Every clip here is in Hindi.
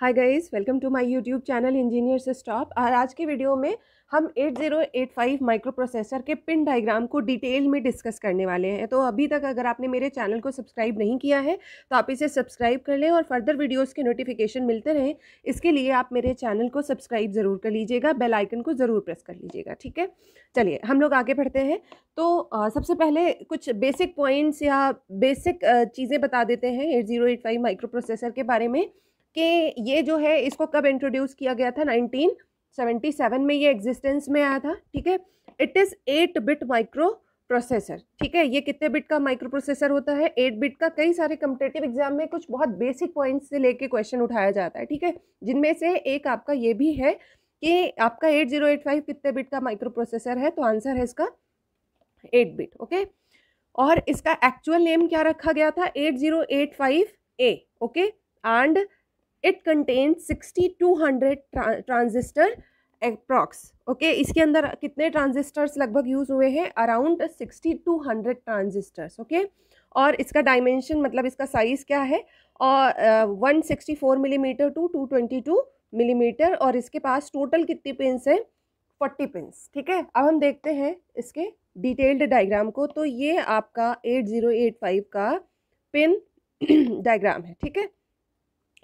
Hi guys welcome to my YouTube channel engineer से स्टॉप और आज के वीडियो में हम 8085 माइक्रो प्रोसेसर के पिन डायग्राम को डिटेल में डिस्कस करने वाले हैं तो अभी तक अगर आपने मेरे चैनल को सब्सक्राइब नहीं किया है तो आप इसे सब्सक्राइब कर लें और फर्दर वीडियोस के नोटिफिकेशन मिलते रहें इसके लिए आप मेरे चैनल को सब्सक्राइब ज़रूर कर लीजिएगा बेल आइकन को ज़रूर प्रेस कर लीजिएगा ठीक है चलिए हम लोग आगे बढ़ते हैं तो आ, सबसे पहले कुछ बेसिक पॉइंट्स या बेसिक चीज़ें बता देते हैं एट माइक्रो प्रोसेसर के बारे में कि ये जो है इसको कब इंट्रोड्यूस किया गया था 1977 में ये एग्जिस्टेंस में आया था ठीक है it is eight bit microprocessor ठीक है ये कितने बिट का माइक्रो प्रोसेसर होता है एट बिट का कई सारे कम्पिटेटिव एग्जाम में कुछ बहुत बेसिक पॉइंट्स से लेके क्वेश्चन उठाया जाता है ठीक है जिनमें से एक आपका ये भी है कि आपका एट जीरो एट फाइव कितने बिट का माइक्रो प्रोसेसर है तो आंसर है इसका एट बिट ओके और इसका एक्चुअल नेम क्या रखा गया था eight zero eight five A okay and it contain sixty two hundred transistor approx okay इसके अंदर कितने ट्रांजिस्टर्स लगभग यूज़ हुए हैं around sixty two hundred transistors okay और इसका डायमेंशन मतलब इसका साइज़ क्या है और one sixty four millimetre to two twenty two millimetre और इसके पास टोटल कितनी पिंस हैं फोर्टी पिंस ठीक है अब हम देखते हैं इसके डिटेल्ड डायग्राम को तो ये आपका एट ज़ीरो एट फाइव का पिन डायग्राम है ठीक है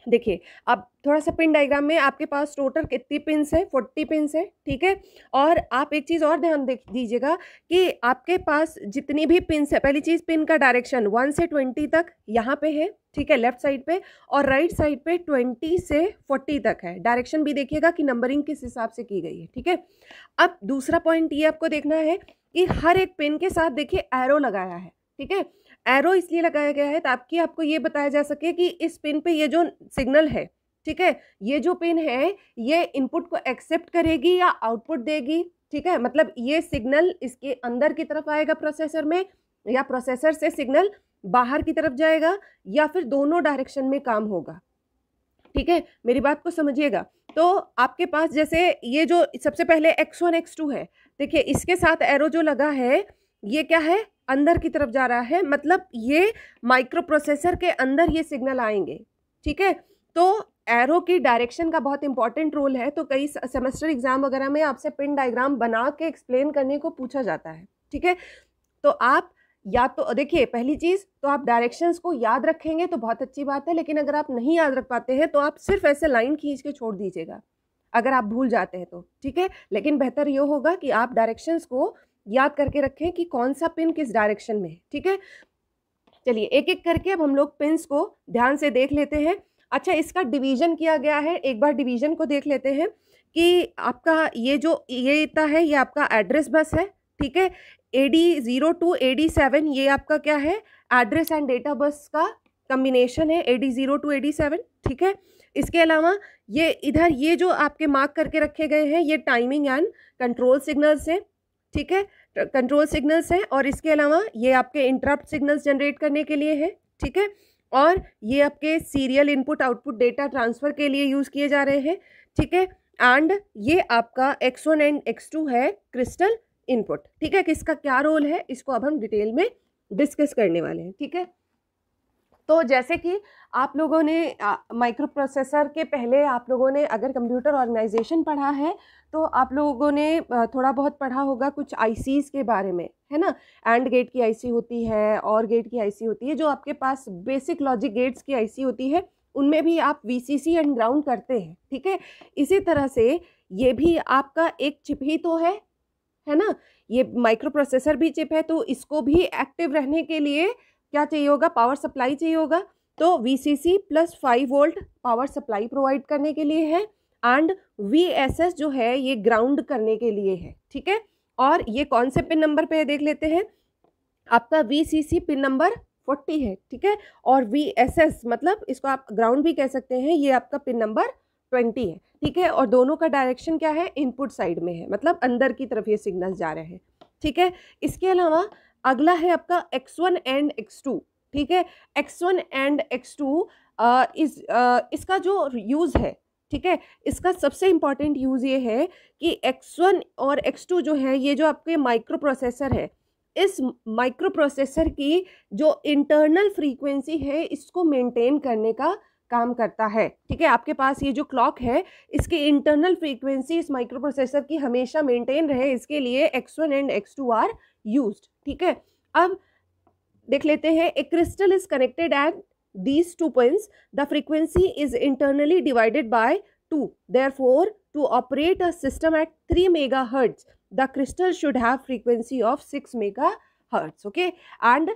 देखिए अब थोड़ा सा पिन डायग्राम में आपके पास टोटल कितनी पिन्स है फोर्टी पिन्स है ठीक है और आप एक चीज़ और ध्यान दीजिएगा कि आपके पास जितनी भी पिन्स है पहली चीज़ पिन का डायरेक्शन वन से ट्वेंटी तक यहाँ पे है ठीक है लेफ्ट साइड पे और राइट साइड पे ट्वेंटी से फोर्टी तक है डायरेक्शन भी देखिएगा कि नंबरिंग किस हिसाब से की गई है ठीक है अब दूसरा पॉइंट ये आपको देखना है कि हर एक पिन के साथ देखिए एरो लगाया है ठीक है एरो इसलिए लगाया गया है ताकि आपको ये बताया जा सके कि इस पिन पे ये जो सिग्नल है ठीक है ये जो पिन है ये इनपुट को एक्सेप्ट करेगी या आउटपुट देगी ठीक है मतलब ये सिग्नल इसके अंदर की तरफ आएगा प्रोसेसर में या प्रोसेसर से सिग्नल बाहर की तरफ जाएगा या फिर दोनों डायरेक्शन में काम होगा ठीक है मेरी बात को समझिएगा तो आपके पास जैसे ये जो सबसे पहले एक्स वन एक्स टू है देखिए इसके साथ एरो जो लगा है ये क्या है अंदर की तरफ जा रहा है मतलब ये माइक्रो प्रोसेसर के अंदर ये सिग्नल आएंगे ठीक है तो एरो की डायरेक्शन का बहुत इंपॉर्टेंट रोल है तो कई सेमेस्टर एग्जाम वगैरह में आपसे पिन डायग्राम बना के एक्सप्लेन करने को पूछा जाता है ठीक है तो आप या तो देखिए पहली चीज़ तो आप डायरेक्शंस को याद रखेंगे तो बहुत अच्छी बात है लेकिन अगर आप नहीं याद रख पाते हैं तो आप सिर्फ ऐसे लाइन खींच के छोड़ दीजिएगा अगर आप भूल जाते हैं तो ठीक है लेकिन बेहतर ये होगा कि आप डायरेक्शंस को याद करके रखें कि कौन सा पिन किस डायरेक्शन में है ठीक है चलिए एक एक करके अब हम लोग पिन्स को ध्यान से देख लेते हैं अच्छा इसका डिवीजन किया गया है एक बार डिवीजन को देख लेते हैं कि आपका ये जो ये इतना है ये आपका एड्रेस बस है ठीक है A D zero to A D seven ये आपका क्या है एड्रेस एंड डेटा बस का कम्बिनेशन है A D zero to A D seven ठीक है इसके अलावा ये इधर ये जो आपके मार्क करके रखे गए हैं ये टाइमिंग एंड कंट्रोल सिग्नल्स हैं ठीक है कंट्रोल तो सिग्नल्स हैं और इसके अलावा ये आपके इंटरप्ट सिग्नल्स जनरेट करने के लिए है ठीक है और ये आपके serial input output data transfer के लिए यूज़ किए जा रहे हैं ठीक है एंड ये आपका X one and X two है क्रिस्टल इनपुट ठीक है किसका क्या रोल है इसको अब हम डिटेल में डिस्कस करने वाले हैं ठीक है तो जैसे कि आप लोगों ने माइक्रो प्रोसेसर के पहले आप लोगों ने अगर कंप्यूटर ऑर्गेनाइजेशन पढ़ा है तो आप लोगों ने थोड़ा बहुत पढ़ा होगा कुछ आई के बारे में है ना एंड गेट की आईसी होती है और गेट की आईसी होती है जो आपके पास बेसिक लॉजिक गेट्स की आईसी होती है उनमें भी आप वीसीसी एंड ग्राउंड करते हैं ठीक है इसी तरह से ये भी आपका एक चिप ही तो है है ना ये माइक्रो प्रोसेसर भी चिप है तो इसको भी एक्टिव रहने के लिए क्या चाहिए होगा पावर सप्लाई चाहिए होगा तो V C C plus five volt power supply provide करने के लिए है एंड वी एस एस जो है ये ग्राउंड करने के लिए है ठीक है और ये कौन से पिन नंबर पे देख लेते हैं आपका V C C pin number forty है ठीक है और वी एस एस मतलब इसको आप ग्राउंड भी कह सकते हैं ये आपका पिन नंबर ट्वेंटी है ठीक है और दोनों का डायरेक्शन क्या है इनपुट साइड में है मतलब अंदर की तरफ ये सिग्नल जा रहे हैं ठीक है इसके अलावा अगला है आपका X one and X two ठीक है X one and X two इस आ, इसका जो यूज़ है ठीक है इसका सबसे इम्पॉर्टेंट यूज़ ये है कि एक्स वन और एक्स टू जो है ये जो आपके माइक्रो प्रोसेसर है इस माइक्रो प्रोसेसर की जो इंटरनल फ्रीक्वेंसी है इसको मेंटेन करने का काम करता है ठीक है आपके पास ये जो क्लॉक है इसकी इंटरनल फ्रीक्वेंसी इस माइक्रो प्रोसेसर की हमेशा मेंटेन रहे इसके लिए X one and X two are use ठीक है अब देख लेते हैं A crystal is connected at these two points the frequency is internally divided by two therefore to operate a system at three megahertz the crystal should have frequency of six megahertz okay and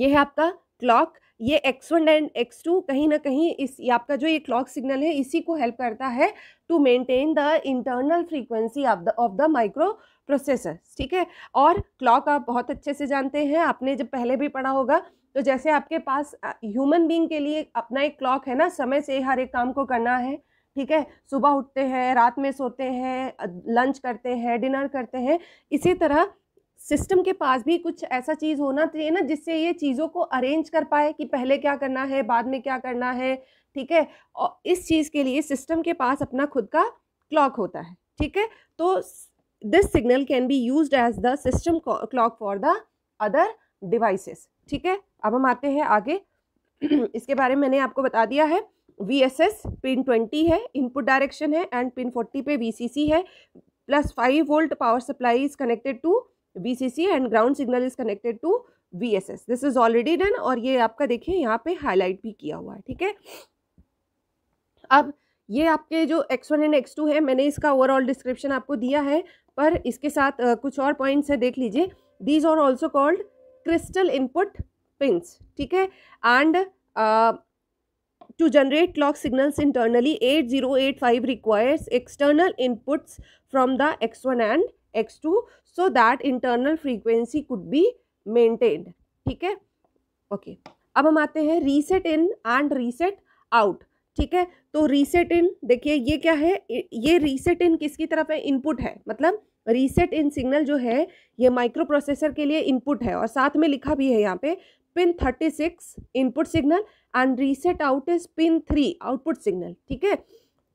ये है आपका क्लॉक ये x one and X two कहीं ना कहीं इस आपका जो ये क्लॉक सिग्नल है इसी को हेल्प करता है to maintain the internal frequency of the of the microprocessor ठीक है और क्लॉक आप बहुत अच्छे से जानते हैं आपने जब पहले भी पढ़ा होगा तो जैसे आपके पास ह्यूमन बींग के लिए अपना एक क्लॉक है ना समय से हर एक काम को करना है ठीक है सुबह उठते हैं रात में सोते हैं लंच करते हैं डिनर करते हैं इसी तरह सिस्टम के पास भी कुछ ऐसा चीज़ होना चाहिए ना जिससे ये चीज़ों को अरेंज कर पाए कि पहले क्या करना है बाद में क्या करना है ठीक है और इस चीज़ के लिए सिस्टम के पास अपना खुद का क्लॉक होता है ठीक है तो this signal can be use as the system clock for the other devices ठीक है अब हम आते हैं आगे इसके बारे में मैंने आपको बता दिया है V S S pin twenty है इनपुट डायरेक्शन है एंड पिन फोर्टी पे वी सी सी है plus five volt power supply is connected to and ground signal is connected to connected S S this is already done और ये आपका देखिए यहाँ पे हाईलाइट भी किया हुआ है ठीक है अब ये आपके जो X one and X two है मैंने इसका ओवरऑल डिस्क्रिप्शन आपको दिया है पर इसके साथ कुछ और पॉइंट्स है देख लीजिए these are also called crystal input pins ठीक है and to generate clock signals internally 8085 zero eight five requires external inputs from the X and X two so that internal frequency could be maintained ठीक है ओके अब हम आते हैं reset in and reset out ठीक है तो रीसेट इन देखिए ये क्या है ये रीसेट इन किसकी तरफ है इनपुट है मतलब रीसेट इन सिग्नल जो है ये माइक्रो प्रोसेसर के लिए इनपुट है और साथ में लिखा भी है यहाँ पे pin thirty six input signal and reset out is pin three output signal ठीक है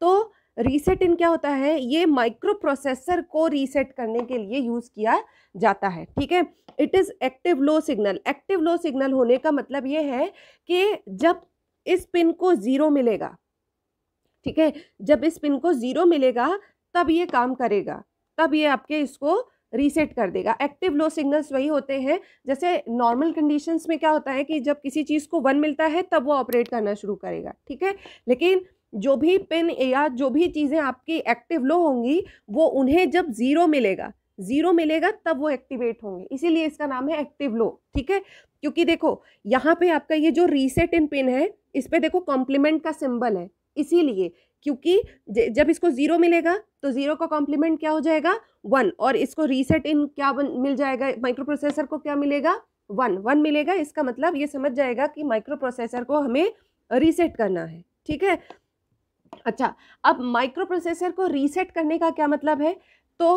तो रीसेट इन क्या होता है ये माइक्रो प्रोसेसर को रीसेट करने के लिए यूज़ किया जाता है ठीक है it is active low signal active low signal होने का मतलब ये है कि जब इस पिन को ज़ीरो मिलेगा ठीक है जब इस पिन को ज़ीरो मिलेगा तब ये काम करेगा तब ये आपके इसको रीसेट कर देगा एक्टिव लो सिग्नल्स वही होते हैं जैसे नॉर्मल कंडीशंस में क्या होता है कि जब किसी चीज़ को वन मिलता है तब वो ऑपरेट करना शुरू करेगा ठीक है लेकिन जो भी पिन या जो भी चीज़ें आपकी एक्टिव लो होंगी वो उन्हें जब ज़ीरो मिलेगा ज़ीरो मिलेगा तब वो एक्टिवेट होंगे इसीलिए इसका नाम है एक्टिव लो ठीक है क्योंकि देखो यहाँ पे आपका ये जो रीसेट इन पिन है इस पर देखो कॉम्प्लीमेंट का सिंबल है इसीलिए क्योंकि जब इसको ज़ीरो मिलेगा तो ज़ीरो का कॉम्प्लीमेंट क्या हो जाएगा वन और इसको रीसेट इन क्या बन, मिल जाएगा माइक्रो प्रोसेसर को क्या मिलेगा वन वन मिलेगा इसका मतलब ये समझ जाएगा कि माइक्रो प्रोसेसर को हमें रीसेट करना है ठीक है अच्छा अब माइक्रो प्रोसेसर को रीसेट करने का क्या मतलब है तो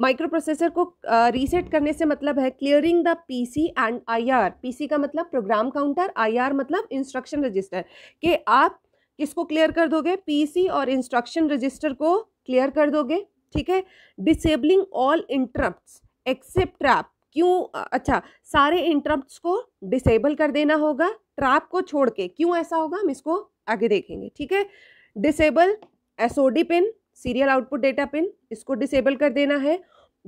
माइक्रो प्रोसेसर को रीसेट uh, करने से मतलब है clearing the PC and IR PC का मतलब प्रोग्राम काउंटर आईआर मतलब इंस्ट्रक्शन रजिस्टर कि आप किसको क्लियर कर दोगे पीसी और इंस्ट्रक्शन रजिस्टर को क्लियर कर दोगे ठीक है disabling all interrupts except trap क्यों अच्छा सारे इंटरप्ट्स को डिसेबल कर देना होगा ट्रैप को छोड़ के क्यों ऐसा होगा हम इसको आगे देखेंगे ठीक है disable SOD pin serial output data pin इसको डिसेबल कर देना है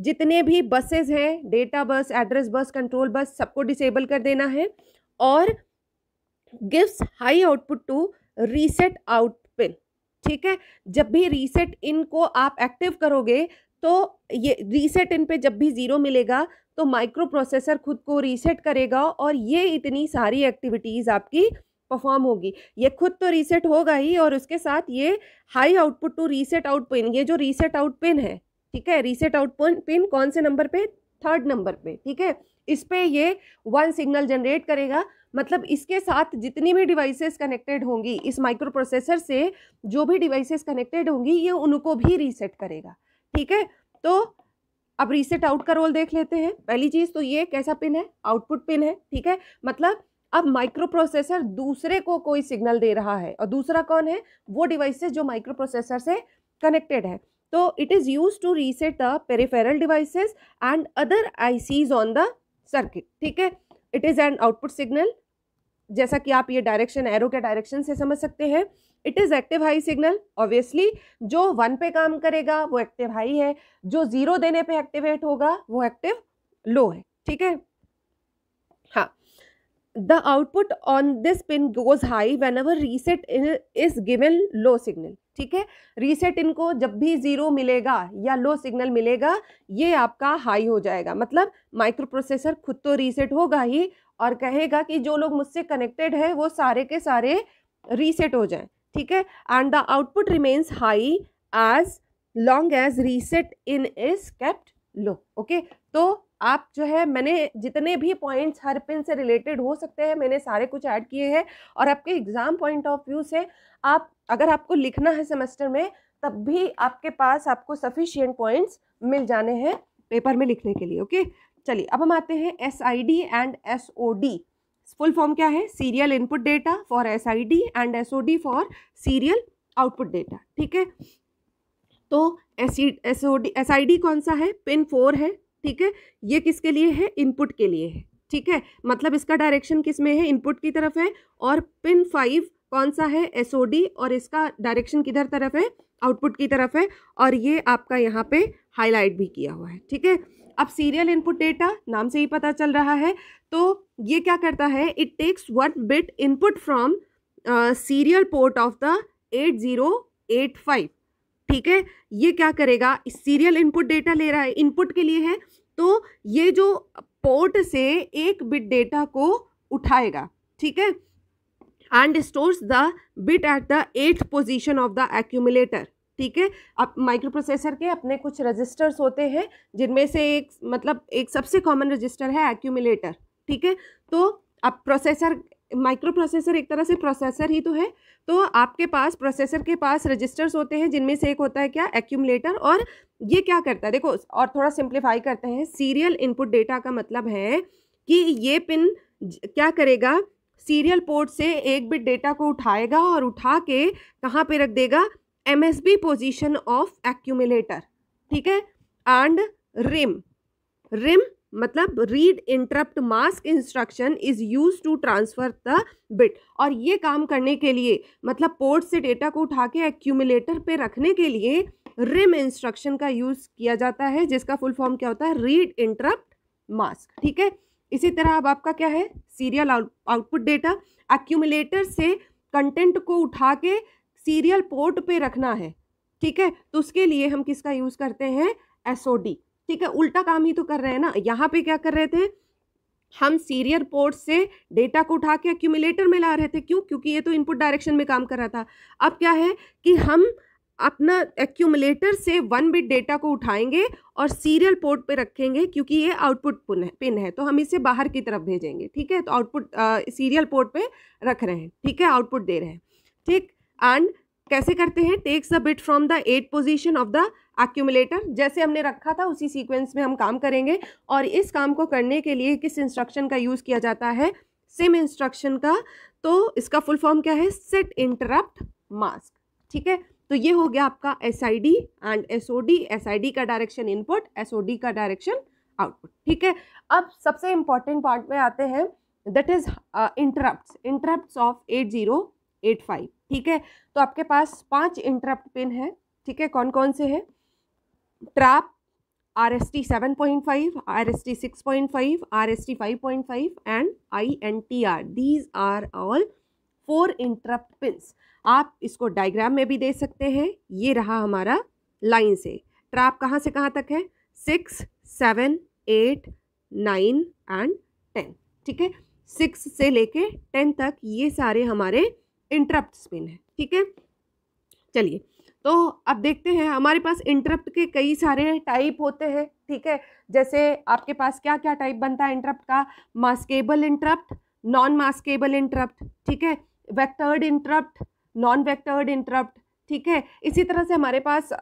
जितने भी बसेस हैं data bus address bus control bus सबको डिसेबल कर देना है और gives high output to reset out pin ठीक है जब भी रीसेट इन को आप एक्टिव करोगे तो ये रीसेट इन पे जब भी ज़ीरो मिलेगा तो माइक्रो प्रोसेसर खुद को रीसेट करेगा और ये इतनी सारी एक्टिविटीज़ आपकी परफॉर्म होगी ये खुद तो रीसेट होगा ही और उसके साथ ये high output to reset out pin ये जो रीसेट आउट पिन है ठीक है रीसेट आउट पिन कौन से नंबर पे थर्ड नंबर पे ठीक है इस पर ये वन सिग्नल जनरेट करेगा मतलब इसके साथ जितनी भी डिवाइसेस कनेक्टेड होंगी इस माइक्रो प्रोसेसर से जो भी डिवाइसेस कनेक्टेड होंगी ये उनको भी रीसेट करेगा ठीक है तो अब रीसेट आउट का रोल देख लेते हैं पहली चीज़ तो ये कैसा पिन है आउटपुट पिन है ठीक है मतलब अब माइक्रो प्रोसेसर दूसरे को कोई सिग्नल दे रहा है और दूसरा कौन है वो डिवाइसेस जो माइक्रो प्रोसेसर से कनेक्टेड है तो it is use to reset the peripheral devices and other ICs on the circuit ठीक है it is an output signal जैसा कि आप ये डायरेक्शन एरो के डायरेक्शन से समझ सकते हैं it is active high signal obviously जो वन पे काम करेगा वो एक्टिव हाई है जो ज़ीरो देने पे एक्टिवेट होगा वो एक्टिव लो है ठीक है हाँ the output on this pin goes high whenever reset in is given low signal ठीक है रीसेट इनको जब भी ज़ीरो मिलेगा या लो सिग्नल मिलेगा ये आपका हाई हो जाएगा मतलब माइक्रो प्रोसेसर खुद तो रीसेट होगा ही और कहेगा कि जो लोग मुझसे कनेक्टेड है वो सारे के सारे रीसेट हो जाएं ठीक है and the output remains high as long as reset in is kept low okay तो आप जो है मैंने जितने भी पॉइंट्स हर पिन से रिलेटेड हो सकते हैं मैंने सारे कुछ ऐड किए हैं और आपके एग्ज़ाम पॉइंट ऑफ व्यू से आप अगर आपको लिखना है सेमेस्टर में तब भी आपके पास आपको सफिशियंट पॉइंट्स मिल जाने हैं पेपर में लिखने के लिए ओके चलिए अब हम आते हैं S I D and S O D full form क्या है serial input data for S I D and S O D for serial output data ठीक है तो S S O D S I D कौन सा है पिन फोर है ठीक है ये किसके लिए है इनपुट के लिए है ठीक है मतलब इसका डायरेक्शन किस में है इनपुट की तरफ है और पिन फाइव कौन सा है एस और इसका डायरेक्शन किधर तरफ है आउटपुट की तरफ है और ये आपका यहाँ पे हाईलाइट भी किया हुआ है ठीक है अब सीरियल इनपुट डेटा नाम से ही पता चल रहा है तो ये क्या करता है it takes one bit input from serial port of the eight zero eight five ठीक है ये क्या करेगा सीरियल इनपुट डेटा ले रहा है इनपुट के लिए है तो ये जो पोर्ट से एक बिट डेटा को उठाएगा ठीक है and stores the bit at the at position of the accumulator ठीक है अब माइक्रो प्रोसेसर के अपने कुछ रजिस्टर्स होते हैं जिनमें से एक मतलब एक सबसे कॉमन रजिस्टर है एक्यूमुलेटर ठीक है तो अब प्रोसेसर माइक्रो प्रोसेसर एक तरह से प्रोसेसर ही तो है तो आपके पास प्रोसेसर के पास रजिस्टर्स होते हैं जिनमें से एक होता है क्या एक्यूमलेटर और ये क्या करता है देखो और थोड़ा सिंप्लीफाई करते हैं सीरियल इनपुट डेटा का मतलब है कि ये पिन क्या करेगा सीरियल पोर्ट से एक बिट डेटा को उठाएगा और उठा के कहाँ पे रख देगा M S B position of accumulator ठीक है एंड रिम रिम मतलब read interrupt mask instruction is use to transfer the bit और ये काम करने के लिए मतलब पोर्ट से डेटा को उठा के एक्यूमुलेटर पे रखने के लिए रिम इंस्ट्रक्शन का यूज़ किया जाता है जिसका फुल फॉर्म क्या होता है रीड इंटरप्ट मास्क ठीक है इसी तरह अब आपका क्या है सीरियल आउटपुट डेटा एक्यूमुलेटर से कंटेंट को उठा के सीरियल पोर्ट पे रखना है ठीक है तो उसके लिए हम किसका यूज़ करते हैं एसओडी ठीक है उल्टा काम ही तो कर रहे हैं ना यहाँ पे क्या कर रहे थे हम सीरियर पोर्ट से डेटा को उठा के एक्यूमिलेटर में ला रहे थे क्यों क्योंकि ये तो इनपुट डायरेक्शन में काम कर रहा था अब क्या है कि हम अपना एक्यूमिलेटर से वन बिट डेटा को उठाएंगे और सीरियल पोर्ट पे रखेंगे क्योंकि ये आउटपुट पिन है तो हम इसे बाहर की तरफ भेजेंगे ठीक है तो आउटपुट सीरियल पोर्ट पे रख रहे हैं ठीक है आउटपुट दे रहे हैं ठीक एंड कैसे करते हैं takes the bit from the eight position of the accumulator जैसे हमने रखा था उसी सीक्वेंस में हम काम करेंगे और इस काम को करने के लिए किस इंस्ट्रक्शन का यूज़ किया जाता है सिम इंस्ट्रक्शन का तो इसका फुल फॉर्म क्या है सेट इंटरप्ट मास्क ठीक है तो ये हो गया आपका S I D and S O D S I D का direction input S O D का डायरेक्शन आउटपुट ठीक है अब सबसे इंपॉर्टेंट पार्ट में आते हैं that is interrupt interrupt of eight zero eight five ठीक है तो आपके पास पांच इंटरप्ट पिन है ठीक है कौन कौन से हैं trap RST 7.5, RST 6.5, RST 5.5 and INTR. These are all four interrupt pins आप इसको डायग्राम में भी दे सकते हैं ये रहा हमारा लाइन से ट्रैप कहाँ से कहाँ तक है six seven eight nine and ten ठीक है सिक्स से लेके टेन तक ये सारे हमारे इंटरप्ट पिन है ठीक है चलिए तो अब देखते हैं हमारे पास इंटरप्ट के कई सारे टाइप होते हैं ठीक है जैसे आपके पास क्या क्या टाइप बनता है इंटरप्ट का maskable interrupt non maskable interrupt ठीक है vectored interrupt non vectored interrupt ठीक है इसी तरह से हमारे पास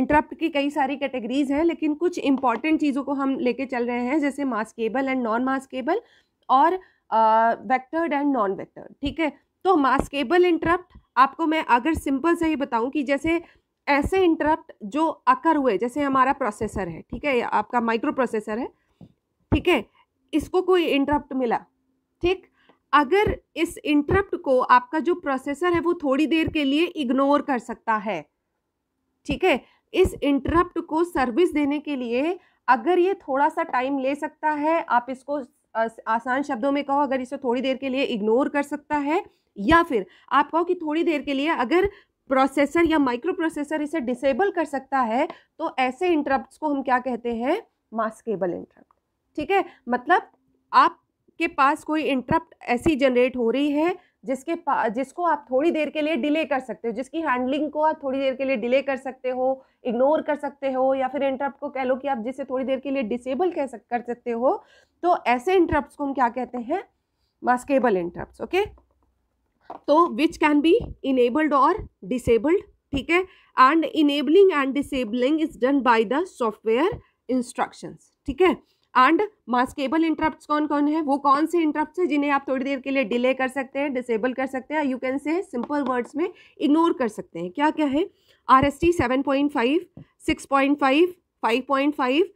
इंटरप्ट की कई सारी कैटेगरीज हैं लेकिन कुछ इंपॉर्टेंट चीज़ों को हम लेके चल रहे हैं जैसे मास्केबल एंड नॉन मास्केबल और वेक्टर्ड एंड नॉन वेक्टर्ड ठीक है तो मास्केबल इंटरप्ट आपको मैं अगर सिंपल से ही बताऊं कि जैसे ऐसे इंटरप्ट जो अकर हुए जैसे हमारा प्रोसेसर है ठीक है आपका माइक्रो प्रोसेसर है ठीक है इसको कोई इंटरप्ट मिला ठीक अगर इस इंटरप्ट को आपका जो प्रोसेसर है वो थोड़ी देर के लिए इग्नोर कर सकता है ठीक है इस इंटरप्ट को सर्विस देने के लिए अगर ये थोड़ा सा टाइम ले सकता है आप इसको आसान शब्दों में कहो अगर इसे थोड़ी देर के लिए इग्नोर कर सकता है या फिर आप कहो कि थोड़ी देर के लिए अगर प्रोसेसर या माइक्रो प्रोसेसर इसे डिसेबल कर सकता है तो ऐसे इंटरप्ट को हम क्या कहते हैं मास्केबल इंटरप्ट ठीक है मतलब आपके पास कोई इंटरप्ट ऐसी जनरेट हो रही है जिसके पा जिसको आप थोड़ी देर के लिए डिले कर सकते हो जिसकी हैंडलिंग को आप थोड़ी देर के लिए डिले कर सकते हो इग्नोर कर सकते हो या फिर इंटरप्ट को कह लो कि आप जिसे थोड़ी देर के लिए डिसेबल कह सक कर सकते हो तो ऐसे इंटरप्ट को हम क्या कहते हैं मास्केबल इंटरप्ट ओके तो विच कैन बी इनेबल्ड और डिसेबल्ड ठीक है and enabling and disabling is done by the software instructions ठीक है एंड मास्केबल इंटरप्ट कौन कौन है वो कौन से इंटरप्ट है जिन्हें आप थोड़ी देर के लिए डिले कर सकते हैं डिसेबल कर सकते हैं you can say simple words में इग्नोर कर सकते हैं क्या क्या है R S T seven point five six point five five point five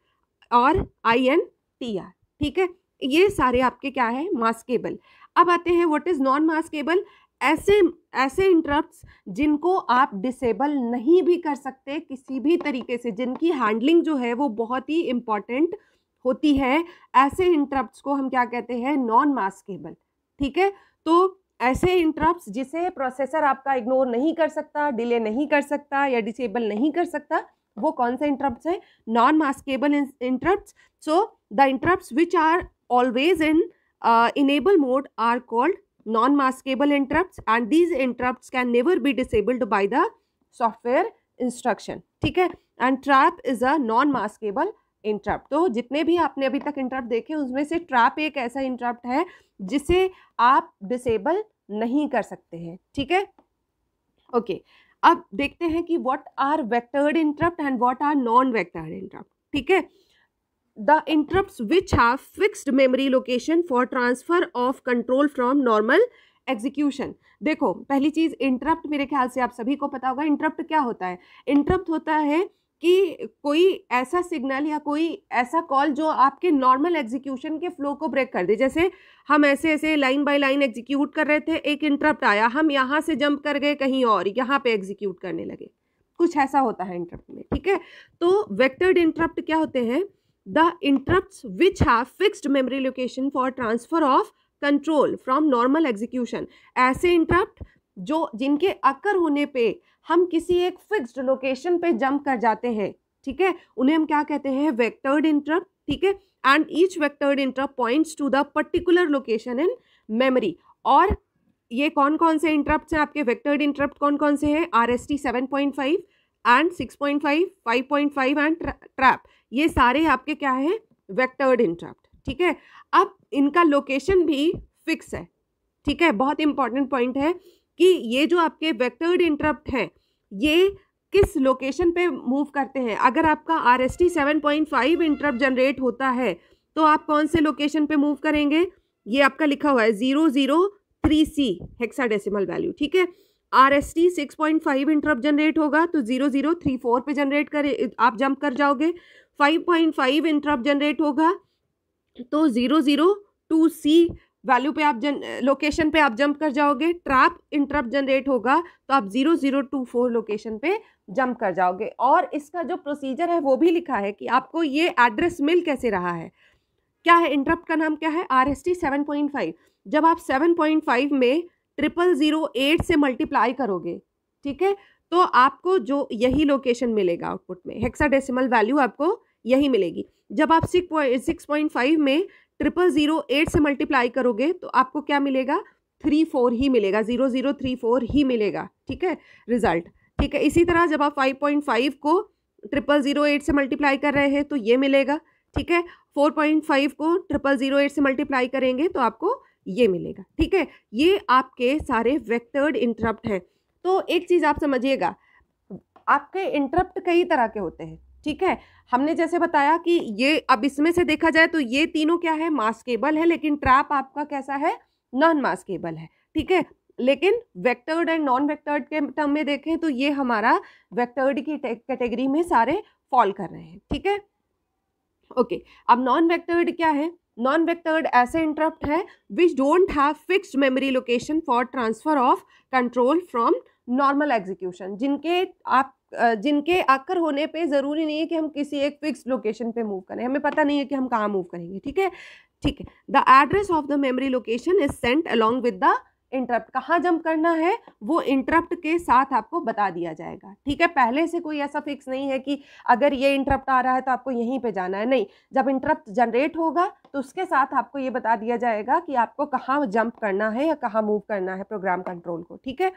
और आई एन टी आर ठीक है ये सारे आपके क्या है मास्केबल अब आते हैं व्हाट इज़ नॉन मास्केबल ऐसे ऐसे इंटरप्ट्स जिनको आप डिसेबल नहीं भी कर सकते किसी भी तरीके से जिनकी हैंडलिंग जो है वो बहुत ही इम्पॉर्टेंट होती है ऐसे इंटरप्ट्स को हम क्या कहते हैं नॉन मास्केबल ठीक है तो ऐसे इंटरप्ट्स जिसे प्रोसेसर आपका इग्नोर नहीं कर सकता डिले नहीं कर सकता या डिसेबल नहीं कर सकता वो कौन से इंटरप्ट्स हैं non maskable interrupts so the interrupts which are always in uh, enable mode are called non-maskable interrupts and these interrupts can never be disabled by the software instruction ठीक है and trap is a non-maskable interrupt तो जितने भी आपने अभी तक इंटरप्ट देखे उसमें से ट्रैप एक ऐसा इंटरप्ट है जिसे आप डिसेबल नहीं कर सकते हैं ठीक है ओके अब देखते हैं कि what are vectored interrupt and what are non vectored interrupt ठीक है the interrupts which have fixed memory location for transfer of control from normal execution देखो पहली चीज़ इंटरप्ट मेरे ख्याल से आप सभी को पता होगा इंटरप्ट क्या होता है इंटरप्ट होता है कि कोई ऐसा सिग्नल या कोई ऐसा कॉल जो आपके नॉर्मल एग्जीक्यूशन के फ्लो को ब्रेक कर दे जैसे हम ऐसे ऐसे लाइन बाय लाइन एग्जीक्यूट कर रहे थे एक इंटरप्ट आया हम यहाँ से जंप कर गए कहीं और यहाँ पे एग्जीक्यूट करने लगे कुछ ऐसा होता है इंटरप्ट में ठीक है तो वेक्टर्ड इंटरप्ट क्या होते हैं the interrupts which have fixed memory location for transfer of control from normal execution ऐसे इंटरप्ट जो जिनके अक्कर होने पे हम किसी एक फिक्स्ड लोकेशन पे जंप कर जाते हैं ठीक है उन्हें हम क्या कहते हैं वेक्टर्ड इंटरप्ट ठीक है and each vectored interrupt points to the particular location in memory और ये कौन कौन से इंटरप्ट हैं आपके वेक्टर्ड इंटरप्ट कौन कौन से हैं R S T seven point five and six point five five point five and trap ये सारे आपके क्या है वेक्टर्ड इंटरप्ट ठीक है अब इनका लोकेशन भी फिक्स है ठीक है बहुत इंपॉर्टेंट पॉइंट है कि ये जो आपके वेक्टर्ड इंटरप्ट हैं ये किस लोकेशन पे मूव करते हैं अगर आपका R S T seven point five interrupt generate होता है तो आप कौन से लोकेशन पे मूव करेंगे ये आपका लिखा हुआ है zero zero three C hexa value ठीक है R S T six point five interrupt generate होगा तो ज़ीरो ज़ीरो थ्री फोर पर जनरेट करें आप जंप कर जाओगे five point five interrupt generate होगा तो zero zero two C value पे आप जन लोकेशन पे आप जंप कर जाओगे ट्रैप इंटरप्ट जनरेट होगा तो आप zero zero two four location पे जंप कर जाओगे और इसका जो प्रोसीजर है वो भी लिखा है कि आपको ये एड्रेस मिल कैसे रहा है क्या है इंटरप्ट का नाम क्या है R S T seven point five जब आप सेवन पॉइंट फाइव में ट्रिपल ज़ीरो एट से मल्टीप्लाई करोगे ठीक है तो आपको जो यही लोकेशन मिलेगा आउटपुट में हेक्साडेसिमल वैल्यू आपको यही मिलेगी जब आप six point six point five में ट्रिपल ज़ीरो एट से मल्टीप्लाई करोगे तो आपको क्या मिलेगा थ्री फोर ही मिलेगा ज़ीरो ज़ीरो थ्री फोर ही मिलेगा ठीक है रिज़ल्ट ठीक है इसी तरह जब आप फाइव पॉइंट फाइव को ट्रिपल ज़ीरो एट से मल्टीप्लाई कर रहे हैं तो ये मिलेगा ठीक है फोर पॉइंट फाइव को ट्रिपल ज़ीरो एट से मल्टीप्लाई करेंगे तो आपको ये मिलेगा ठीक है ये आपके सारे वेक्टर्ड इंटरप्ट हैं तो एक चीज़ आप समझिएगा आपके इंटरप्ट कई तरह के होते हैं ठीक है हमने जैसे बताया कि ये अब इसमें से देखा जाए तो ये तीनों क्या है मास्केबल है लेकिन ट्रैप आपका कैसा है नॉन मास्केबल है ठीक है लेकिन वेक्टर्ड एंड नॉन वेक्टर्ड के टर्म में देखें तो ये हमारा वेक्टर्ड की कैटेगरी में सारे फॉल कर रहे हैं ठीक है ओके अब नॉन वेक्टर्ड क्या है नॉन वेक्टर्ड ऐसे इंटरप्ट है which don't have fixed memory location for transfer of control from normal execution जिनके आप जिनके आकर होने पे ज़रूरी नहीं है कि हम किसी एक फिक्स लोकेशन पे मूव करें हमें पता नहीं है कि हम कहाँ मूव करेंगे ठीक है ठीक है the address of the memory location is sent along with the interrupt कहाँ जंप करना है वो इंटरप्ट के साथ आपको बता दिया जाएगा ठीक है पहले से कोई ऐसा फिक्स नहीं है कि अगर ये इंटरप्ट आ रहा है तो आपको यहीं पे जाना है नहीं जब इंटरप्ट जनरेट होगा तो उसके साथ आपको ये बता दिया जाएगा कि आपको कहाँ जंप करना है या कहाँ मूव करना है प्रोग्राम कंट्रोल को ठीक है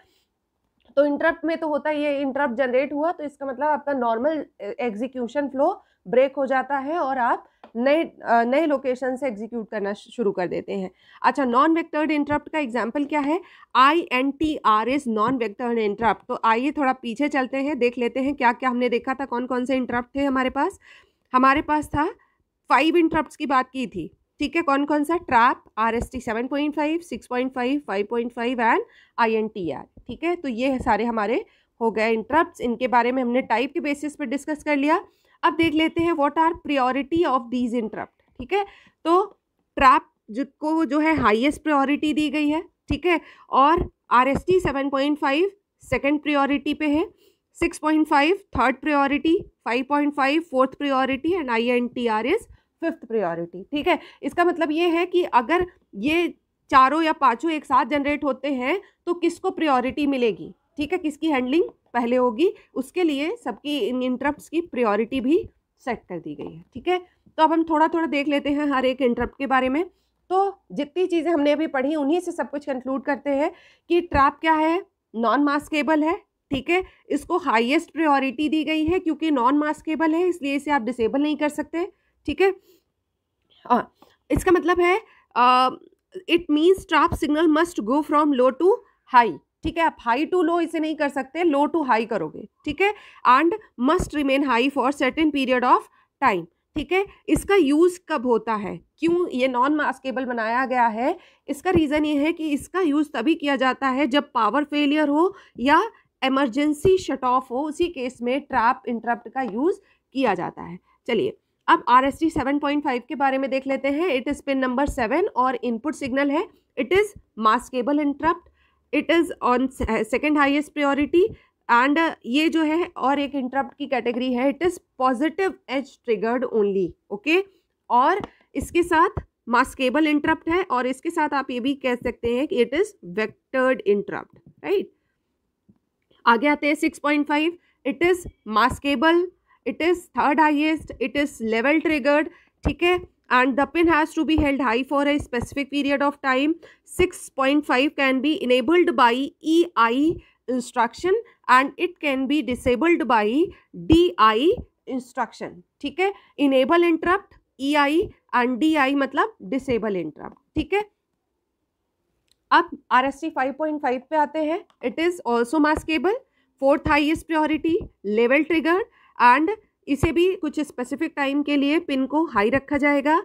तो इंटरप्ट में तो होता ही है इंटरप्ट जनरेट हुआ तो इसका मतलब आपका नॉर्मल एग्जीक्यूशन फ्लो ब्रेक हो जाता है और आप नए नए लोकेशन से एग्जीक्यूट करना शुरू कर देते हैं अच्छा नॉन वेक्टर्ड इंटरप्ट का एग्जाम्पल क्या है I N T R is non vectored interrupt तो आइए थोड़ा पीछे चलते हैं देख लेते हैं क्या क्या हमने देखा था कौन कौन से इंटरप्ट थे हमारे पास हमारे पास था फाइव इंटरप्ट की बात की थी ठीक है कौन कौन सा trap R S T seven point five six point five five point five and I N T R ठीक है तो ये सारे हमारे हो गए इंटरप्ट इनके बारे में हमने टाइप के बेसिस पर डिस्कस कर लिया अब देख लेते हैं what are priority of these interrupt ठीक है तो ट्रैप जिसको जो है हाइएस्ट प्रियोरिटी दी गई है ठीक है और R S T seven point five second priority पे है six point five third priority five point five fourth priority and I N T R is fifth priority ठीक है इसका मतलब ये है कि अगर ये चारों या पाँचों एक साथ जनरेट होते हैं तो किसको प्रायोरिटी मिलेगी ठीक है किसकी हैंडलिंग पहले होगी उसके लिए सबकी इन इंटरप्ट की प्रायोरिटी भी सेट कर दी गई है ठीक है तो अब हम थोड़ा थोड़ा देख लेते हैं हर एक इंटरप्ट के बारे में तो जितनी चीज़ें हमने अभी पढ़ी उन्हीं से सब कुछ कंक्लूड करते हैं कि ट्रैप क्या है नॉन मास्केबल है ठीक है इसको हाईएस्ट प्रायोरिटी दी गई है क्योंकि नॉन मास्केबल है इसलिए इसे आप डिसेबल नहीं कर सकते ठीक है इसका मतलब है it means trap signal must go from low to high ठीक है आप हाई टू लो इसे नहीं कर सकते लो टू हाई करोगे ठीक है and must remain high for certain period of time ठीक है इसका यूज़ कब होता है क्यों ये नॉन मास्केबल बनाया गया है इसका रीज़न ये है कि इसका यूज़ तभी किया जाता है जब पावर फेलियर हो या एमरजेंसी शट ऑफ हो उसी केस में ट्रैप इंटरप्ट का यूज़ किया जाता है चलिए अब R S T seven point five के बारे में देख लेते हैं it is pin number seven और इनपुट सिग्नल है it is maskable interrupt it is on second highest priority and ये जो है और एक इंटरप्ट की कैटेगरी है it is positive edge triggered only okay और इसके साथ मास्केबल इंटरप्ट है और इसके साथ आप ये भी कह सकते हैं कि it is vectored interrupt right आगे आते हैं six point five it is maskable it is third highest it is level triggered ठीक है and the pin has to be held high for a specific period of time six point five can be enabled by E I instruction and it can be disabled by D I instruction ठीक है enable interrupt E I and D आई मतलब डिसेबल इंटरप्ट ठीक है अब R S T five point five पे आते हैं it is also maskable fourth highest priority level triggered and इसे भी कुछ स्पेसिफिक टाइम के लिए पिन को हाई रखा जाएगा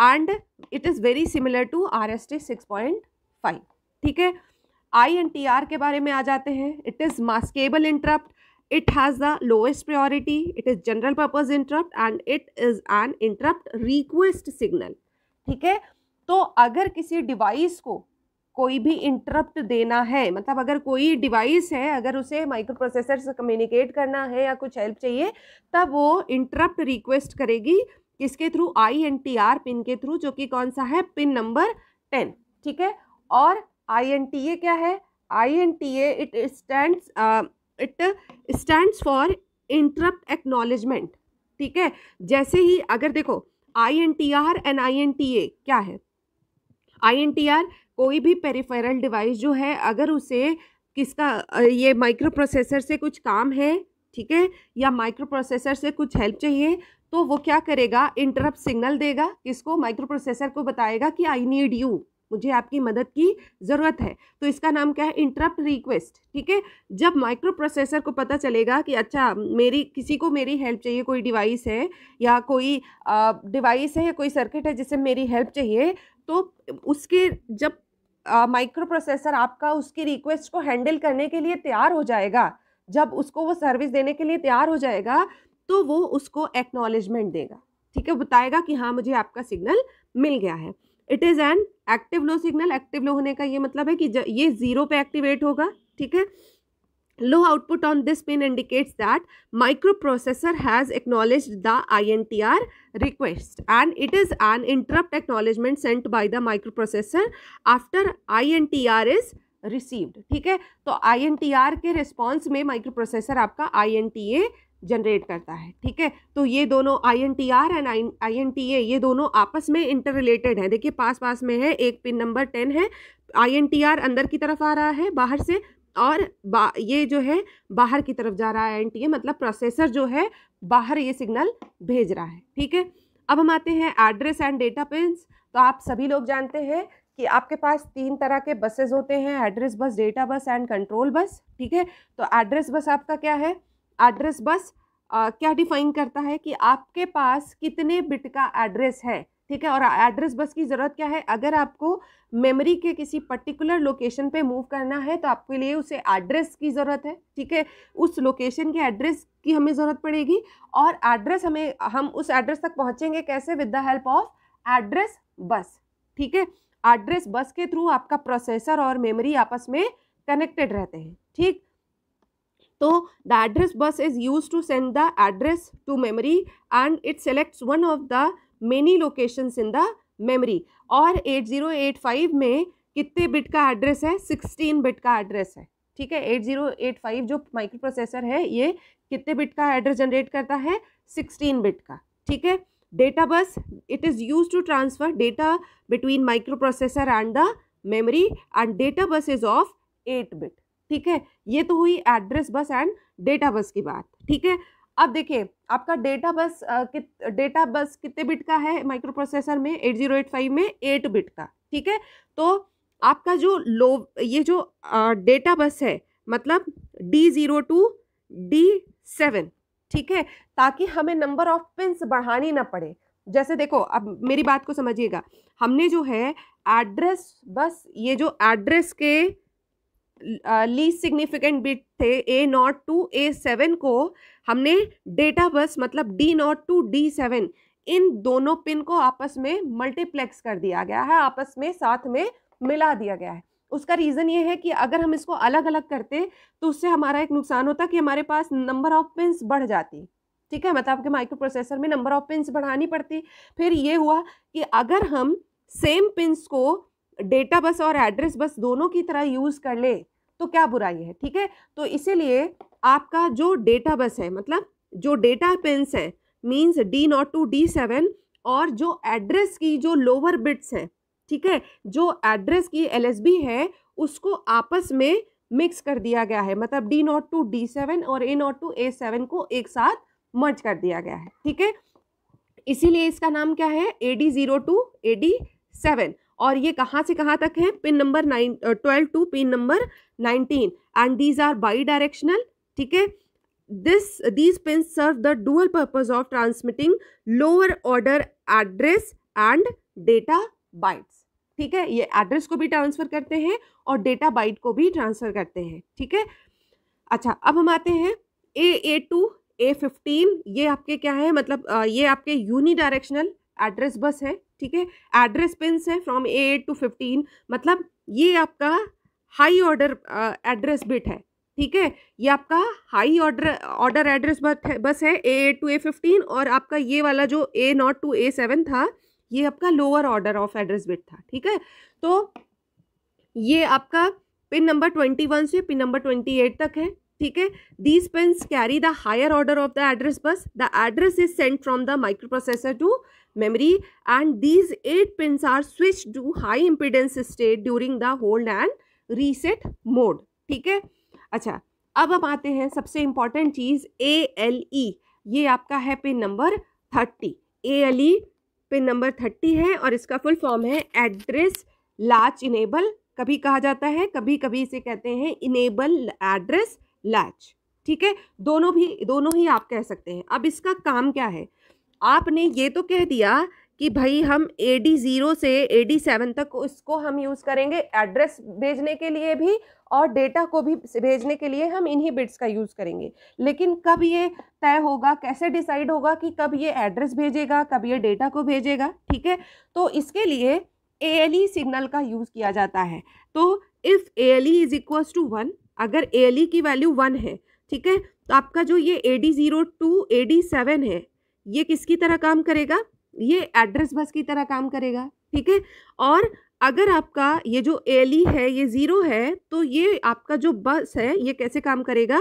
and it is very similar to R S T six point five ठीक है आई एन टी आर के बारे में आ जाते हैं it is maskable interrupt it has the lowest priority it is general purpose interrupt and it is an interrupt request signal ठीक है तो अगर किसी डिवाइस को कोई भी इंटरप्ट देना है मतलब अगर कोई डिवाइस है अगर उसे माइक्रो प्रोसेसर से कम्युनिकेट करना है या कुछ हेल्प चाहिए तब वो इंटरप्ट रिक्वेस्ट करेगी किसके through I N T R pin के थ्रू जो कि कौन सा है पिन नंबर टेन ठीक है और आई एन टी ए क्या है I N T A it stand it stand for interrupt acknowledgement ठीक है जैसे ही अगर देखो I N T R and I N T A क्या है आई एन टी आर कोई भी पेरिफेरल डिवाइस जो है अगर उसे किसका ये माइक्रो प्रोसेसर से कुछ काम है ठीक है या माइक्रो प्रोसेसर से कुछ हेल्प चाहिए तो वो क्या करेगा इंटरप्ट सिग्नल देगा किसको माइक्रो प्रोसेसर को बताएगा कि आई नीड यू मुझे आपकी मदद की ज़रूरत है तो इसका नाम क्या है इंटरप्ट रिक्वेस्ट ठीक है जब माइक्रो प्रोसेसर को पता चलेगा कि अच्छा मेरी किसी को मेरी हेल्प चाहिए कोई डिवाइस है या कोई डिवाइस है या कोई सर्किट है जिससे मेरी हेल्प चाहिए तो उसके जब माइक्रो प्रोसेसर आपका उसकी रिक्वेस्ट को हैंडल करने के लिए तैयार हो जाएगा जब उसको वो सर्विस देने के लिए तैयार हो जाएगा तो वो उसको एक्नॉलेजमेंट देगा ठीक है बताएगा कि हाँ मुझे आपका सिग्नल मिल गया है it is an active low signal active low होने का ये मतलब है कि ये ज़ीरो पे एक्टिवेट होगा ठीक है Low output on this pin indicates that microprocessor has acknowledged the INTR request and it is an interrupt acknowledgement sent by the microprocessor after INTR is received. ठीक है तो INTR के response में microprocessor आपका INTA जनरेट करता है ठीक है तो ये दोनों I N T R and I N T A ये दोनों आपस में इंटर रिलेटेड हैं देखिए पास पास में है एक पिन नंबर टेन है आई एन टी आर अंदर की तरफ आ रहा है बाहर से और ये जो है बाहर की तरफ जा रहा है एन मतलब प्रोसेसर जो है बाहर ये सिग्नल भेज रहा है ठीक है अब हम आते हैं एड्रेस एंड डेटा पिंस तो आप सभी लोग जानते हैं कि आपके पास तीन तरह के बसेज होते हैं एड्रेस बस डेटा बस एंड कंट्रोल बस ठीक है तो एड्रेस बस आपका क्या है एड्रेस बस आ, क्या डिफाइन करता है कि आपके पास कितने बिट का एड्रेस है ठीक है और एड्रेस बस की ज़रूरत क्या है अगर आपको मेमोरी के किसी पर्टिकुलर लोकेशन पे मूव करना है तो आपके लिए उसे एड्रेस की ज़रूरत है ठीक है उस लोकेशन के एड्रेस की हमें ज़रूरत पड़ेगी और एड्रेस हमें हम उस एड्रेस तक पहुँचेंगे कैसे with the help of address bus ठीक है एड्रेस बस के थ्रू आपका प्रोसेसर और मेमरी आपस में कनेक्टेड रहते हैं ठीक तो the address bus is use to send the address to memory and it selects one of the many locations in the memory और 8085 में कितने बिट का एड्रेस है 16 बिट का एड्रेस है ठीक है 8085 जो माइक्रो प्रोसेसर है ये कितने बिट का एड्रेस जनरेट करता है 16 बिट का ठीक है data bus it is use to transfer data between microprocessor and the memory and data bus is of eight bit ठीक है ये तो हुई एड्रेस बस एंड डेटा बस की बात ठीक है अब देखिए आपका डेटा बस कित डेटा बस कितने बिट का है माइक्रो प्रोसेसर में एट जीरो एट फाइव में एट बिट का ठीक है तो आपका जो लो ये जो डेटा बस है मतलब D zero to D seven ठीक है ताकि हमें नंबर ऑफ पिन्स बढ़ानी ना पड़े जैसे देखो अब मेरी बात को समझिएगा हमने जो है एड्रेस बस ये जो एड्रेस के लीस्ट सिग्निफिकेंट बिट थे A naught to A seven को हमने डेटा बस मतलब D naught to D seven इन दोनों पिन को आपस में मल्टीप्लेक्स कर दिया गया है आपस में साथ में मिला दिया गया है उसका रीज़न ये है कि अगर हम इसको अलग अलग करते तो उससे हमारा एक नुकसान होता कि हमारे पास नंबर ऑफ पिन बढ़ जाती ठीक है मतलब आपके माइक्रो प्रोसेसर में नंबर ऑफ पिन बढ़ानी पड़ती फिर ये हुआ कि अगर हम सेम पिन्स को डेटा बस और एड्रेस बस दोनों की तरह यूज़ कर ले तो क्या बुराई है ठीक है तो इसीलिए आपका जो डेटा बस है मतलब जो डेटा पेंस है means D naught to D seven और जो एड्रेस की जो लोअर बिट्स है ठीक है जो एड्रेस की एल है उसको आपस में मिक्स कर दिया गया है मतलब D naught to D seven और A naught to A seven को एक साथ मर्ज कर दिया गया है ठीक है इसीलिए इसका नाम क्या है A D zero to A D seven और ये कहाँ से कहाँ तक है pin number nine twelve to pin number nineteen and these are bidirectional ठीक है this these pin serve the dual purpose of transmitting lower order address and data bytes ठीक है ये एड्रेस को भी ट्रांसफर करते हैं और डेटा बाइट को भी ट्रांसफर करते हैं ठीक है अच्छा अब हम आते हैं ए ए टू ए फिफ्टीन ये आपके क्या है मतलब ये आपके यूनी डायरेक्शनल एड्रेस बस है ठीक है एड्रेस पिन है फ्रॉम एट टू फिफ्टीन मतलब ये आपका हाई ऑर्डर एड्रेस बिट है ठीक है ये आपका high order order address bus है A eight to A fifteen और आपका ये वाला जो A naught to A seven था ये आपका lower order of address bit था ठीक है तो ये आपका पिन नंबर ट्वेंटी वन से पिन नंबर ट्वेंटी एट तक है ठीक है these pin carry the higher order of the address bus the address is sent from the microprocessor to memory and these 8 pins are switched to high impedance state during the hold and reset mode ठीक है अच्छा अब हम आते हैं सबसे इंपॉर्टेंट चीज़ ए एल ई ये आपका है pin number thirty A L E pin number thirty है और इसका फुल फॉर्म है एड्रेस लाच इनेबल कभी कहा जाता है कभी कभी इसे कहते हैं इनेबल एड्रेस लैच ठीक है दोनों भी दोनों ही आप कह सकते हैं अब इसका काम क्या है आपने ये तो कह दिया कि भाई हम ए डी ज़ीरो से ए डी सेवन तक इसको हम यूज़ करेंगे एड्रेस भेजने के लिए भी और डेटा को भी भेजने के लिए हम इन्हीं बिट्स का यूज़ करेंगे लेकिन कब ये तय होगा कैसे डिसाइड होगा कि कब ये एड्रेस भेजेगा कब ये डेटा को भेजेगा ठीक है तो इसके लिए ए एल ई सिग्नल का यूज़ किया जाता है तो if A L E is equals to one अगर ए एल ई की वैल्यू वन है ठीक है तो आपका जो ये A D zero to A D seven है ये किसकी तरह काम करेगा ये एड्रेस बस की तरह काम करेगा ठीक है और अगर आपका ये जो एली है ये ज़ीरो है तो ये आपका जो बस है ये कैसे काम करेगा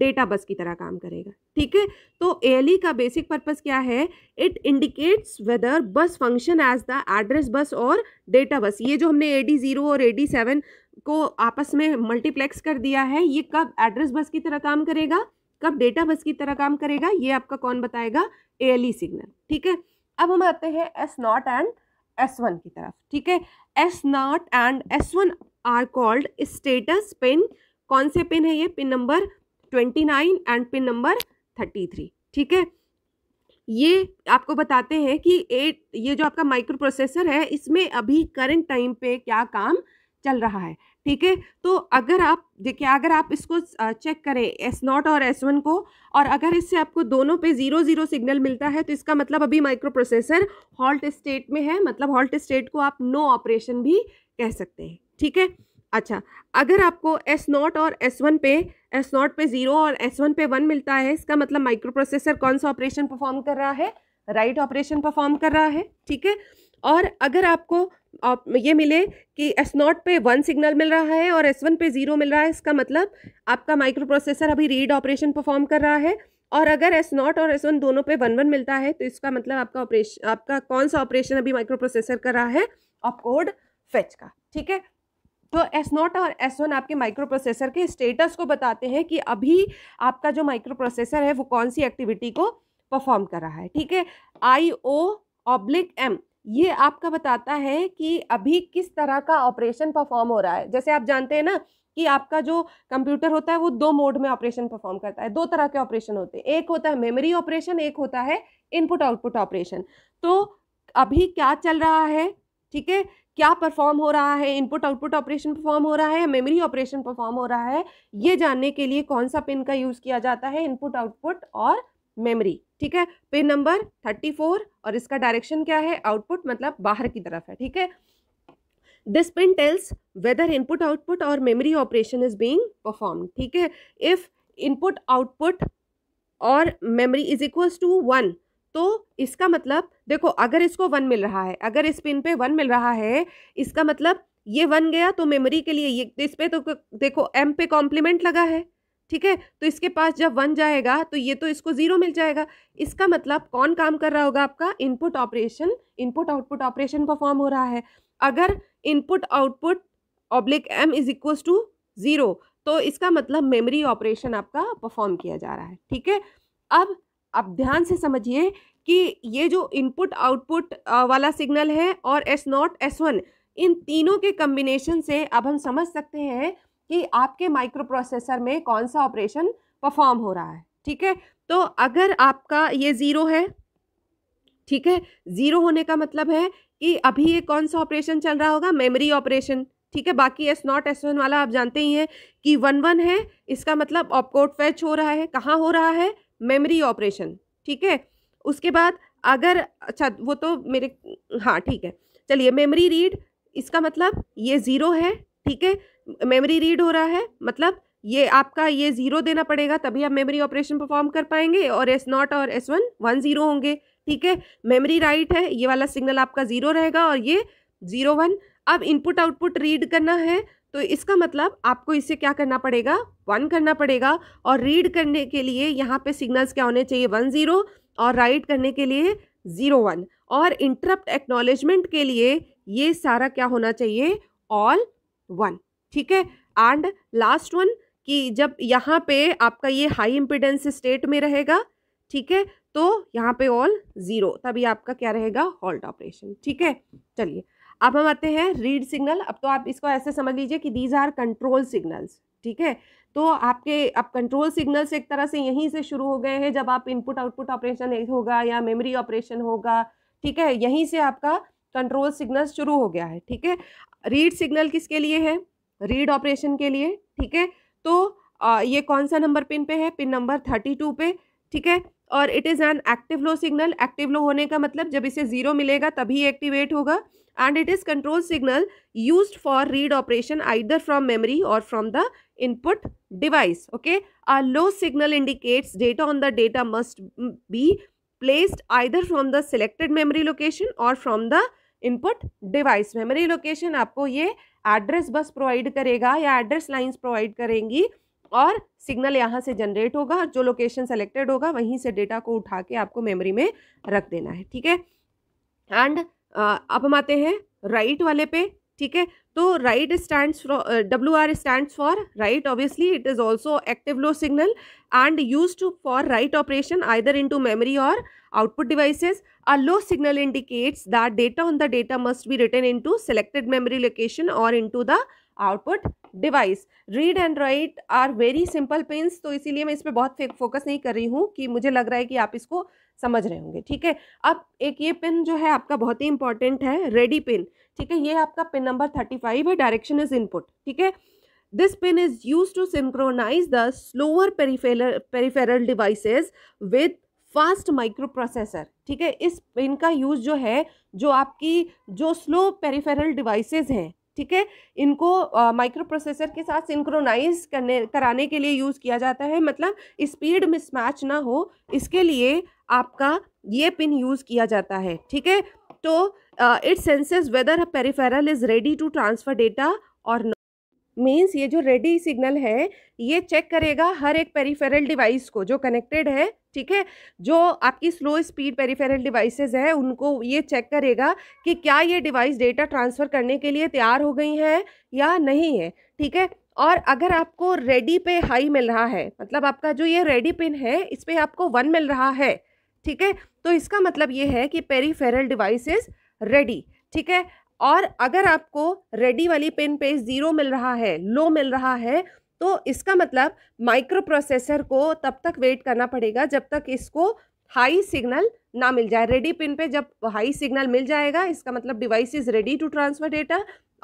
डेटा बस की तरह काम करेगा ठीक है तो एएलई का बेसिक पर्पस क्या है it indicates whether bus function as the address bus और डेटा बस ये जो हमने ए डी ज़ीरो और ए डी सेवन को आपस में मल्टीप्लेक्स कर दिया है ये कब एड्रेस बस की तरह काम करेगा कब डेटा बस की तरह काम करेगा ये आपका कौन बताएगा एयरली सिग्नल ठीक है अब हम आते हैं S naught and S one की तरफ ठीक है S naught and S one are called status pin कौन से पिन है ये pin number twenty nine and pin number thirty three ठीक है ये आपको बताते हैं कि एट ये जो आपका माइक्रो प्रोसेसर है इसमें अभी करंट टाइम पे क्या काम चल रहा है ठीक है तो अगर आप देखिए अगर आप इसको चेक करें एस नॉट और एस वन को और अगर इससे आपको दोनों पे ज़ीरो ज़ीरो सिग्नल मिलता है तो इसका मतलब अभी माइक्रो प्रोसेसर हॉल्ट स्टेट में है मतलब हॉल्ट स्टेट को आप नो ऑपरेशन भी कह सकते हैं ठीक है अच्छा अगर आपको एस नॉट और एस वन पे एस नॉट पे ज़ीरो और एस वन पे वन मिलता है इसका मतलब माइक्रो प्रोसेसर कौन सा ऑपरेशन परफॉर्म कर रहा है राइट ऑपरेशन परफॉर्म कर रहा है ठीक है और अगर आपको आप ये मिले कि एस नॉट पे वन सिग्नल मिल रहा है और एस वन पे ज़ीरो मिल रहा है इसका मतलब आपका माइक्रो प्रोसेसर अभी रीड ऑपरेशन परफॉर्म कर रहा है और अगर एस नॉट और एस वन दोनों पे वन वन मिलता है तो इसका मतलब आपका ऑपरेशन आपका कौन सा ऑपरेशन अभी माइक्रो प्रोसेसर कर रहा है ऑपकोड कोड फेच का ठीक है तो एस नॉट और एस वन आपके माइक्रो प्रोसेसर के स्टेटस को बताते हैं कि अभी आपका जो माइक्रो प्रोसेसर है वो कौन सी एक्टिविटी को परफॉर्म कर रहा है ठीक है आई ओ ऑब्लिक एम ये आपका बताता है कि अभी किस तरह का ऑपरेशन परफॉर्म हो रहा है जैसे आप जानते हैं ना कि आपका जो कंप्यूटर होता है वो दो मोड में ऑपरेशन परफॉर्म करता है दो तरह के ऑपरेशन होते हैं एक होता है मेमोरी ऑपरेशन एक होता है इनपुट आउटपुट ऑपरेशन तो अभी क्या चल रहा है ठीक है क्या परफॉर्म हो रहा है इनपुट आउटपुट ऑपरेशन परफॉर्म हो रहा है या मेमोरी ऑपरेशन परफॉर्म हो रहा है ये जानने के लिए कौन सा पिन का यूज़ किया जाता है इनपुट आउटपुट और मेमोरी ठीक है पिन नंबर थर्टी फोर और इसका डायरेक्शन क्या है आउटपुट मतलब बाहर की तरफ है ठीक है this pin tells whether input output और memory operation is being perform ठीक है इफ़ इनपुट आउटपुट और memory is equals to one तो इसका मतलब देखो अगर इसको वन मिल रहा है अगर इस पिन पे वन मिल रहा है इसका मतलब ये वन गया तो मेमोरी के लिए ये इस पर तो देखो एम पे कॉम्प्लीमेंट लगा है ठीक है तो इसके पास जब वन जाएगा तो ये तो इसको ज़ीरो मिल जाएगा इसका मतलब कौन काम कर रहा होगा आपका input operation input output operation perform हो रहा है अगर input output oblique M is equal to zero तो इसका मतलब मेमोरी ऑपरेशन आपका परफॉर्म किया जा रहा है ठीक है अब आप ध्यान से समझिए कि ये जो इनपुट आउटपुट वाला सिग्नल है और एस नॉट एस वन इन तीनों के कम्बिनेशन से अब हम समझ सकते हैं कि आपके माइक्रो प्रोसेसर में कौन सा ऑपरेशन परफॉर्म हो रहा है ठीक है तो अगर आपका ये ज़ीरो है ठीक है ज़ीरो होने का मतलब है कि अभी ये कौन सा ऑपरेशन चल रहा होगा मेमोरी ऑपरेशन ठीक है बाकी एस नॉट एस वन वाला आप जानते ही हैं कि वन वन है इसका मतलब ऑपकोड फैच हो रहा है कहाँ हो रहा है मेमोरी ऑपरेशन ठीक है उसके बाद अगर अच्छा वो तो मेरे हाँ ठीक है चलिए मेमोरी रीड इसका मतलब ये ज़ीरो है ठीक है मेमोरी रीड हो रहा है मतलब ये आपका ये ज़ीरो देना पड़ेगा तभी आप मेमोरी ऑपरेशन परफॉर्म कर पाएंगे और एस नॉट और एस वन वन ज़ीरो होंगे ठीक है मेमोरी राइट है ये वाला सिग्नल आपका ज़ीरो रहेगा और ये ज़ीरो वन अब इनपुट आउटपुट रीड करना है तो इसका मतलब आपको इसे क्या करना पड़ेगा वन करना पड़ेगा और रीड करने के लिए यहाँ पे सिग्नल्स क्या होने चाहिए वन ज़ीरो और राइट करने के लिए ज़ीरो वन और इंटरप्ट एक्नॉलेजमेंट के लिए ये सारा क्या होना चाहिए ऑल वन ठीक है एंड लास्ट वन कि जब यहाँ पे आपका ये हाई इम्पिडेंस स्टेट में रहेगा ठीक है तो यहाँ पे ऑल ज़ीरो तभी आपका क्या रहेगा हॉल्ट ऑपरेशन ठीक है चलिए अब हम आते हैं रीड सिग्नल अब तो आप इसको ऐसे समझ लीजिए कि दीज आर कंट्रोल सिग्नल्स ठीक है तो आपके अब कंट्रोल सिग्नल्स एक तरह से यहीं से शुरू हो गए हैं जब आप इनपुट आउटपुट ऑपरेशन होगा या मेमोरी ऑपरेशन होगा ठीक है यहीं से आपका कंट्रोल सिग्नल शुरू हो गया है ठीक है रीड सिग्नल किसके लिए है रीड ऑपरेशन के लिए ठीक है तो आ, ये कौन सा नंबर पिन पे है पिन नंबर थर्टी टू पे ठीक है और it is an active low signal active low होने का मतलब जब इसे ज़ीरो मिलेगा तभी एक्टिवेट होगा and it is control signal use for read operation either from memory और from the input device okay a low signal indicates data on the data must be placed either from the selected memory location or from the input device memory location आपको ये एड्रेस बस प्रोवाइड करेगा या एड्रेस लाइंस प्रोवाइड करेंगी और सिग्नल यहाँ से जनरेट होगा जो लोकेशन सेलेक्टेड होगा वहीं से डेटा को उठा के आपको मेमोरी में रख देना है ठीक है एंड अब हम आते हैं राइट वाले पे ठीक है तो write stand W R stand for write obviously it is also active low signal and use for write operation either into memory और output devices A low signal indicates that data on the data must be written into selected memory location or into the output device read and write are very simple pins तो इसीलिए मैं इस पर बहुत फोकस नहीं कर रही हूँ कि मुझे लग रहा है कि आप इसको समझ रहे होंगे ठीक है अब एक ये पिन जो है आपका बहुत ही इंपॉर्टेंट है रेडी पिन ठीक है ये आपका पिन नंबर थर्टी फाइव है डायरेक्शन इज इनपुट ठीक है this pin is used to synchronize the slower peripheral peripheral devices with fast microprocessor ठीक है इस इनका यूज़ जो है जो आपकी जो स्लो पेरिफेरल डिवाइसेस हैं ठीक है इनको माइक्रो uh, प्रोसेसर के साथ सिंक्रोनाइज करने कराने के लिए यूज़ किया जाता है मतलब स्पीड मिसमैच ना हो इसके लिए आपका ये पिन यूज़ किया जाता है ठीक है तो it senses whether peripheral is ready to transfer data और मीन्स ये जो रेडी सिग्नल है ये चेक करेगा हर एक पेरीफेरल डिवाइस को जो कनेक्टेड है ठीक है जो आपकी स्लो स्पीड पेरीफेरल डिवाइसेस है उनको ये चेक करेगा कि क्या ये डिवाइस डेटा ट्रांसफ़र करने के लिए तैयार हो गई हैं या नहीं है ठीक है और अगर आपको रेडी पे हाई मिल रहा है मतलब आपका जो ये रेडी पिन है इस पर आपको वन मिल रहा है ठीक है तो इसका मतलब ये है कि पेरीफेरल डिवाइसेस रेडी ठीक है और अगर आपको रेडी वाली पेन पे ज़ीरो मिल रहा है लो मिल रहा है तो इसका मतलब माइक्रो प्रोसेसर को तब तक वेट करना पड़ेगा जब तक इसको हाई सिग्नल ना मिल जाए रेडी पिन पे जब हाई सिग्नल मिल जाएगा इसका मतलब device is ready to transfer data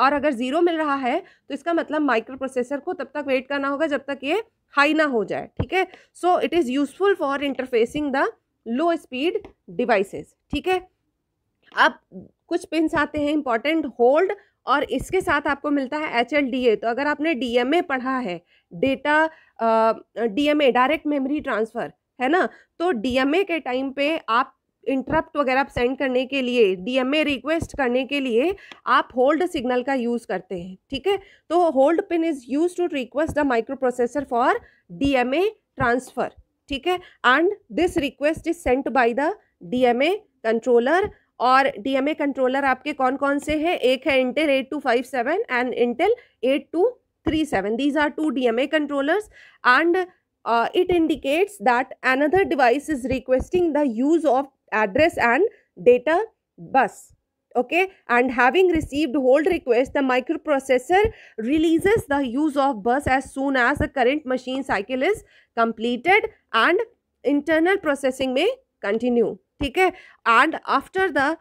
और अगर ज़ीरो मिल रहा है तो इसका मतलब माइक्रो प्रोसेसर को तब तक वेट करना होगा जब तक ये हाई ना हो जाए ठीक है so it is useful for interfacing the low speed devices ठीक है अब कुछ पिन आते हैं इंपॉर्टेंट होल्ड और इसके साथ आपको मिलता है एच एल डी ए तो अगर आपने डी एम ए पढ़ा है data D M A direct memory transfer है ना तो डी एम ए के टाइम पे आप इंटरप्ट वगैरह सेंड करने के लिए डीएमए रिक्वेस्ट करने के लिए आप होल्ड सिग्नल का यूज़ करते हैं ठीक है तो hold pin is use to request the microprocessor for a transfer ठीक है and this request is sent by the A controller और डीएमए कंट्रोलर आपके कौन कौन से हैं एक है Intel eight two five seven and Intel eight two three seven these are two D controllers and it indicates that another device is requesting the use of address and data bus okay and having received hold request the microprocessor releases the use of bus as soon as the current machine cycle is completed and internal processing may continue ठीक है and after the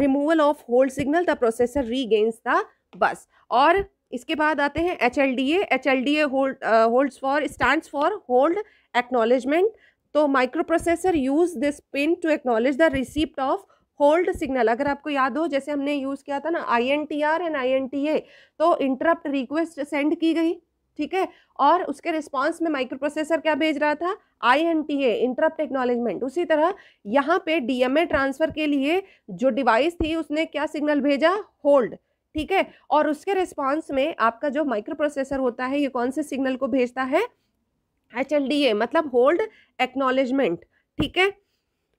removal of hold signal the processor regains the bus और इसके बाद आते हैं H L D H L D A hold holds for stand for hold acknowledgement तो microprocessor use this pin to acknowledge the receipt of hold signal अगर आपको याद हो जैसे हमने यूज़ किया था ना I N T R and I N T A तो इंटरप्ट रिक्वेस्ट सेंड की गई ठीक है और उसके रिस्पांस में माइक्रोप्रोसेसर क्या भेज रहा था I N T A interrupt acknowledgement उसी तरह यहाँ पे डीएमए ट्रांसफ़र के लिए जो डिवाइस थी उसने क्या सिग्नल भेजा होल्ड ठीक है और उसके रिस्पांस में आपका जो माइक्रोप्रोसेसर होता है ये कौन से सिग्नल को भेजता है एच एल डी ए मतलब होल्ड एक्नोलिजमेंट ठीक है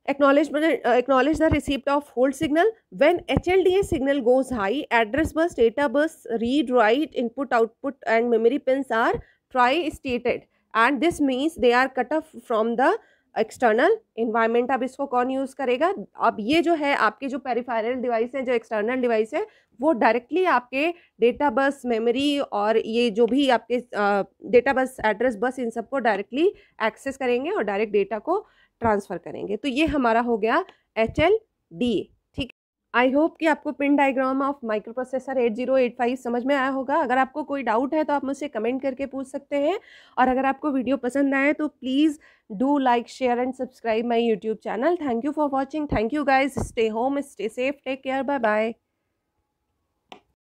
acknowledge the receipt of hold signal when H L D A signal goes high address bus data bus read write input output and memory pins are tri stated and this means they are cut off from the external environment अब इसको कौन यूज़ करेगा अब ये जो है आपके जो पेरीफायरल डिवाइस है जो एक्सटर्नल डिवाइस है वो डायरेक्टली आपके डेटा बस मेमोरी और ये जो भी आपके डेटा बस एड्रेस बस इन सबको डायरेक्टली एक्सेस करेंगे और डायरेक्ट डेटा को ट्रांसफ़र करेंगे तो ये हमारा हो गया एच एल डी ठीक आई होप कि आपको pin diagram of microprocessor eight zero eight five समझ में आया होगा अगर आपको कोई डाउट है तो आप मुझसे कमेंट करके पूछ सकते हैं और अगर आपको वीडियो पसंद आए तो please do like share and subscribe my YouTube channel thank you for watching thank you guys stay home stay safe take care bye bye